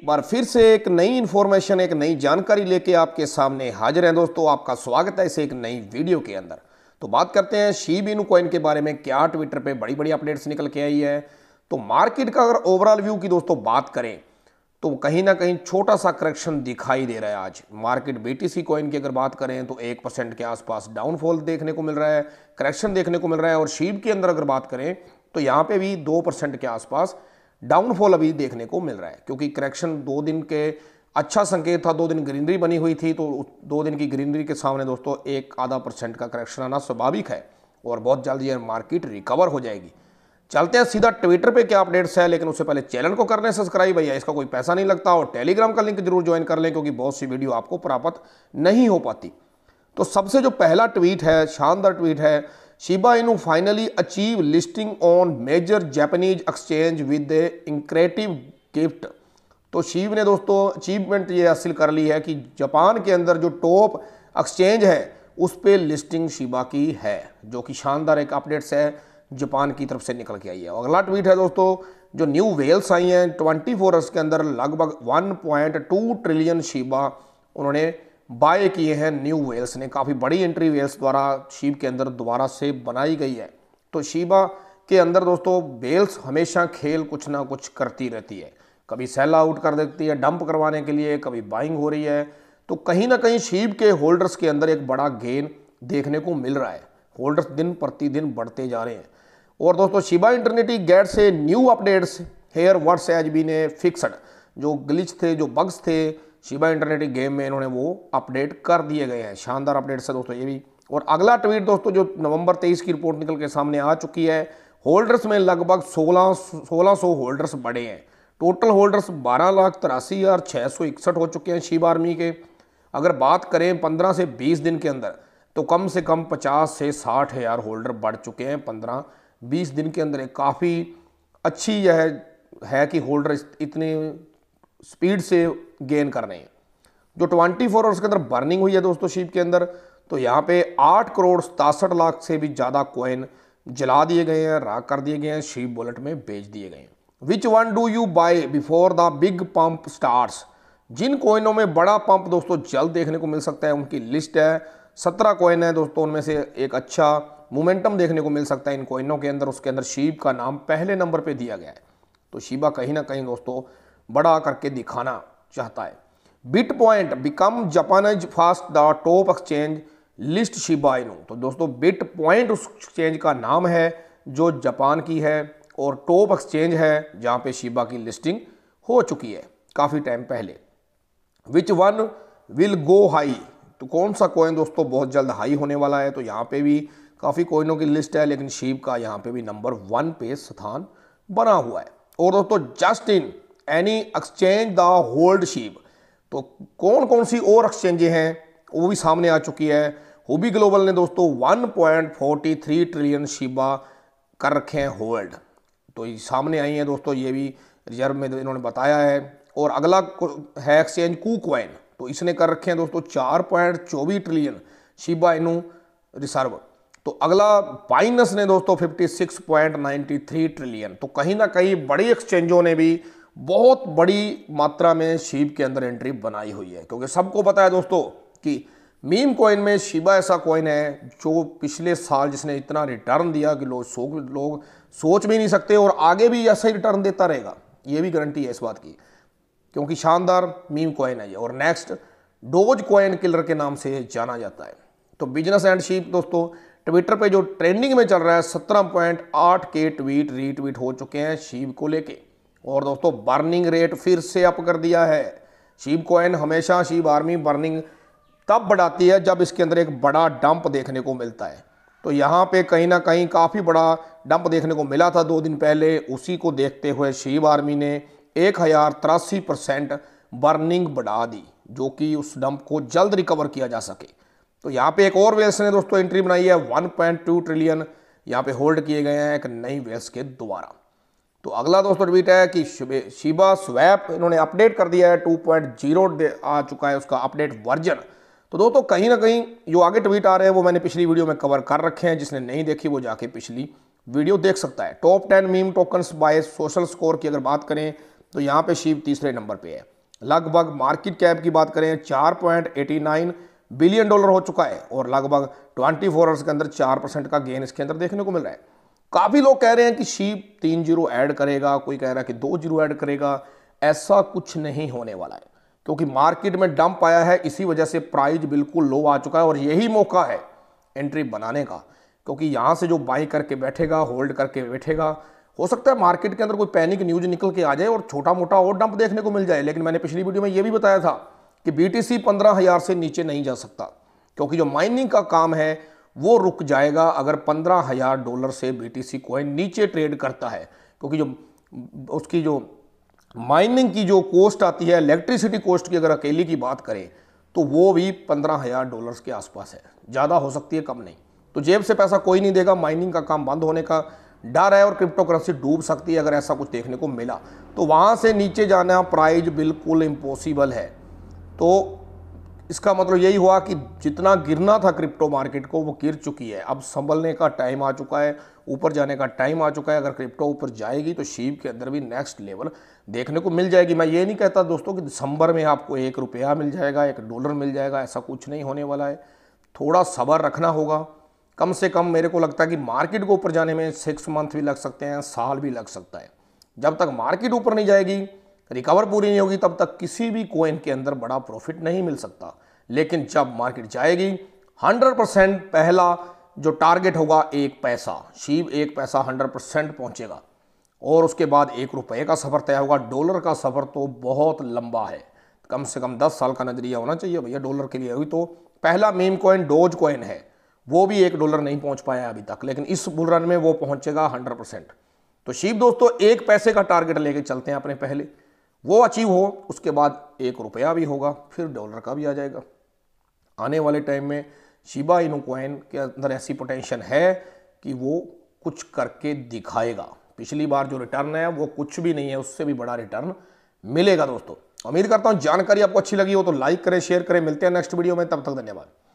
एक बार फिर से एक नई इन्फॉर्मेशन एक नई जानकारी लेके आपके सामने हाजिर हैं दोस्तों आपका स्वागत है इसे एक नई वीडियो के अंदर तो बात करते हैं शी इन कॉइन के बारे में क्या ट्विटर पे बड़ी बड़ी अपडेट्स निकल के आई है तो मार्केट का अगर ओवरऑल व्यू की दोस्तों बात करें तो कहीं ना कहीं छोटा सा करेक्शन दिखाई दे रहा है आज मार्केट बीटीसी कॉइन की अगर बात करें तो एक परसेंट के आसपास डाउनफॉल देखने को मिल रहा है करेक्शन देखने को मिल रहा है और शीब के अंदर अगर बात करें तो यहाँ पे भी दो परसेंट के आसपास डाउनफॉल अभी देखने को मिल रहा है क्योंकि करेक्शन दो दिन के अच्छा संकेत था दो दिन ग्रीनरी बनी हुई थी तो दो दिन की ग्रीनरी के सामने दोस्तों एक आधा परसेंट का करेक्शन आना स्वाभाविक है और बहुत जल्द ये मार्केट रिकवर हो जाएगी चलते हैं सीधा ट्विटर पे क्या अपडेट्स है लेकिन उससे पहले चैनल को कर लें सब्सक्राइब भैया इसका कोई पैसा नहीं लगता और टेलीग्राम का लिंक जरूर ज्वाइन कर लें क्योंकि बहुत सी वीडियो आपको प्राप्त नहीं हो पाती तो सबसे जो पहला ट्वीट है शानदार ट्वीट है Shiba Inu finally achieve listing on major Japanese exchange with a इंक्रेटिव गिफ्ट तो शिव ने दोस्तों अचीवमेंट ये हासिल कर ली है कि जापान के अंदर जो टॉप एक्सचेंज है उस पर लिस्टिंग शिबा की है जो कि शानदार एक अपडेट्स है जापान की तरफ से निकल के आई है अगला ट्वीट है दोस्तों जो न्यू वेल्स आई हैं 24 फोर आवर्स के अंदर लगभग 1.2 ट्रिलियन शिबा उन्होंने बाय किए हैं न्यू वेल्स ने काफ़ी बड़ी एंट्री वेल्स द्वारा शिव के अंदर दोबारा से बनाई गई है तो शीबा के अंदर दोस्तों वेल्स हमेशा खेल कुछ ना कुछ करती रहती है कभी सेल आउट कर देती है डंप करवाने के लिए कभी बाइंग हो रही है तो कहीं ना कहीं शिव के होल्डर्स के अंदर एक बड़ा गेन देखने को मिल रहा है होल्डर्स दिन प्रतिदिन बढ़ते जा रहे हैं और दोस्तों शिबा इंटरनेटी गैट से new updates here words H B ने फिक्सड जो ग्लिच थे जो बग्स थे शिबा इंटरनेटिक गेम में इन्होंने वो अपडेट कर दिए गए हैं शानदार अपडेट्स है दोस्तों ये भी और अगला ट्वीट दोस्तों जो नवंबर तेईस की रिपोर्ट निकल के सामने आ चुकी है होल्डर्स में लगभग सोलह सोलह सौ होल्डर्स बढ़े हैं टोटल होल्डर्स बारह लाख तिरासी हज़ार छः सौ इकसठ हो चुके हैं शिबा आर्मी के अगर बात करें पंद्रह से बीस दिन के अंदर तो कम से कम पचास से साठ हज़ार होल्डर बढ़ चुके हैं पंद्रह बीस दिन के अंदर काफ़ी अच्छी यह है कि होल्डर इतने स्पीड से गेन कर रहे हैं जो 24 फोर आवर्स के अंदर बर्निंग हुई है दोस्तों शिप के अंदर तो यहाँ पे 8 करोड़ सतासठ लाख से भी ज़्यादा कॉइन जला दिए गए हैं राख कर दिए गए हैं शिप बुलेट में बेच दिए गए हैं which one do you buy before the big pump stars जिन कोइनों में बड़ा पंप दोस्तों जल्द देखने को मिल सकता है उनकी लिस्ट है सत्रह कोइन है दोस्तों उनमें से एक अच्छा मोमेंटम देखने को मिल सकता है इन कोइनों के अंदर उसके अंदर शीब का नाम पहले नंबर पे दिया गया है तो शिबा कहीं ना कहीं दोस्तों बड़ा करके दिखाना चाहता है bit point become Japan's first the top exchange list Shiba Inu तो दोस्तों बिट पॉइंट उस एक्सचेंज का नाम है जो जापान की है और टॉप एक्सचेंज है जहाँ पे शिबा की लिस्टिंग हो चुकी है काफ़ी टाइम पहले which one will go high तो कौन सा कोइन दोस्तों बहुत जल्द हाई होने वाला है तो यहाँ पे भी काफ़ी कोइनों की लिस्ट है लेकिन शिव का यहाँ पे भी नंबर वन पे स्थान बना हुआ है और दोस्तों just in any exchange the hold ship तो कौन कौन सी और एक्सचेंजें हैं वो भी सामने आ चुकी है हुबी ग्लोबल ने दोस्तों 1.43 ट्रिलियन शिबा कर रखे हैं होल्ड तो ये सामने आई हैं दोस्तों ये भी रिजर्व में इन्होंने बताया है और अगला है एक्सचेंज कू क्वाइन तो इसने कर रखे हैं दोस्तों चार पॉइंट चौबीस ट्रिलियन शिबा इनू रिजर्व तो अगला बाइनस ने दोस्तों 56.93 ट्रिलियन तो कहीं ना कहीं बड़ी एक्सचेंजों ने भी बहुत बड़ी मात्रा में शिव के अंदर एंट्री बनाई हुई है क्योंकि सबको पता है दोस्तों कि मीम कॉइन में शिबा ऐसा कॉइन है जो पिछले साल जिसने इतना रिटर्न दिया कि लोग सो लोग सोच भी नहीं सकते और आगे भी ऐसा ही रिटर्न देता रहेगा ये भी गारंटी है इस बात की क्योंकि शानदार मीम कॉइन है ये और नेक्स्ट डोज कॉइन किलर के नाम से जाना जाता है तो बिजनेस एंड शिप दोस्तों ट्विटर पे जो ट्रेंडिंग में चल रहा है सत्रह पॉइंट आठ के ट्वीट रीट्वीट हो चुके हैं शिव को लेके और दोस्तों बर्निंग रेट फिर से अप कर दिया है शिव कॉइन हमेशा शिव आर्मी बर्निंग तब बढ़ाती है जब इसके अंदर एक बड़ा डंप देखने को मिलता है तो यहाँ पे कहीं ना कहीं काफ़ी बड़ा डंप देखने को मिला था दो दिन पहले उसी को देखते हुए शिव आर्मी ने एक हज़ार तिरासी परसेंट बर्निंग बढ़ा दी जो कि उस डंप को जल्द रिकवर किया जा सके तो यहाँ पे एक और वेल्स ने दोस्तों एंट्री बनाई है 1.2 ट्रिलियन यहाँ पे होल्ड किए गए हैं एक नई वेल्स के द्वारा तो अगला दोस्तों ट्वीट है कि शिबा स्वैप इन्होंने अपडेट कर दिया है टू पॉइंट जीरो आ चुका है उसका अपडेट वर्जन तो दोस्तों कहीं ना कहीं जो आगे ट्वीट आ रहे हैं वो मैंने पिछली वीडियो में कवर कर रखे हैं जिसने नहीं देखी वो जाके पिछली वीडियो देख सकता है top ten meme tokens by social score की अगर बात करें तो यहाँ पे शिव तीसरे नंबर पे है लगभग मार्केट कैप की बात करें नाइन बिलियन डॉलर हो चुका है और लगभग ट्वेंटी फोर आवर्स के अंदर चार परसेंट का गेन इसके अंदर देखने को मिल रहा है काफ़ी लोग कह रहे हैं कि शीप तीन जीरो ऐड करेगा कोई कह रहा है कि दो जीरो ऐड करेगा ऐसा कुछ नहीं होने वाला है क्योंकि मार्केट में डंप आया है इसी वजह से प्राइस बिल्कुल लो आ चुका है और यही मौका है एंट्री बनाने का क्योंकि यहां से जो बाई करके बैठेगा होल्ड करके बैठेगा हो सकता है मार्केट के अंदर कोई पैनिक न्यूज निकल के आ जाए और छोटा मोटा और डंप देखने को मिल जाए लेकिन मैंने पिछली वीडियो में यह भी बताया था कि बी टी से नीचे नहीं जा सकता क्योंकि जो माइनिंग का काम है वो रुक जाएगा अगर पंद्रह हज़ार डॉलर से बी टी सी कॉइन नीचे ट्रेड करता है क्योंकि जो उसकी जो माइनिंग की जो कॉस्ट आती है इलेक्ट्रिसिटी कॉस्ट की अगर अकेली की बात करें तो वो भी पंद्रह हज़ार डॉलर्स के आसपास है ज़्यादा हो सकती है कम नहीं तो जेब से पैसा कोई नहीं देगा माइनिंग का काम बंद होने का डर है और क्रिप्टो करेंसी डूब सकती है अगर ऐसा कुछ देखने को मिला तो वहाँ से नीचे जाना प्राइज बिल्कुल इम्पॉसिबल है तो इसका मतलब यही हुआ कि जितना गिरना था क्रिप्टो मार्केट को वो गिर चुकी है अब संभलने का टाइम आ चुका है ऊपर जाने का टाइम आ चुका है अगर क्रिप्टो ऊपर जाएगी तो शिव के अंदर भी नेक्स्ट लेवल देखने को मिल जाएगी मैं ये नहीं कहता दोस्तों कि दिसंबर में आपको एक रुपया मिल जाएगा एक डॉलर मिल जाएगा ऐसा कुछ नहीं होने वाला है थोड़ा सबर रखना होगा कम से कम मेरे को लगता है कि मार्केट को ऊपर जाने में सिक्स मंथ भी लग सकते हैं साल भी लग सकता है जब तक मार्केट ऊपर नहीं जाएगी रिकवर पूरी नहीं होगी तब तक किसी भी कोइन के अंदर बड़ा प्रॉफिट नहीं मिल सकता लेकिन जब मार्केट जाएगी 100 परसेंट पहला जो टारगेट होगा एक पैसा शिव एक पैसा 100 परसेंट पहुँचेगा और उसके बाद एक रुपये का सफ़र तय होगा डॉलर का सफ़र तो बहुत लंबा है कम से कम दस साल का नज़रिया होना चाहिए भैया डॉलर के लिए अभी तो पहला मेम कॉइन डोज कॉइन है वो भी एक डॉलर नहीं पहुंच पाया अभी तक लेकिन इस बुल रन में वो पहुंचेगा हंड्रेड परसेंट तो शिव दोस्तों एक पैसे का टारगेट लेके चलते हैं अपने पहले वो अचीव हो उसके बाद एक रुपया भी होगा फिर डॉलर का भी आ जाएगा आने वाले टाइम में शिबा इनो के अंदर ऐसी पोटेंशियल है कि वो कुछ करके दिखाएगा पिछली बार जो रिटर्न है वो कुछ भी नहीं है उससे भी बड़ा रिटर्न मिलेगा दोस्तों उम्मीद करता हूँ जानकारी आपको अच्छी लगी हो तो लाइक करें शेयर करें मिलते हैं नेक्स्ट वीडियो में तब तक धन्यवाद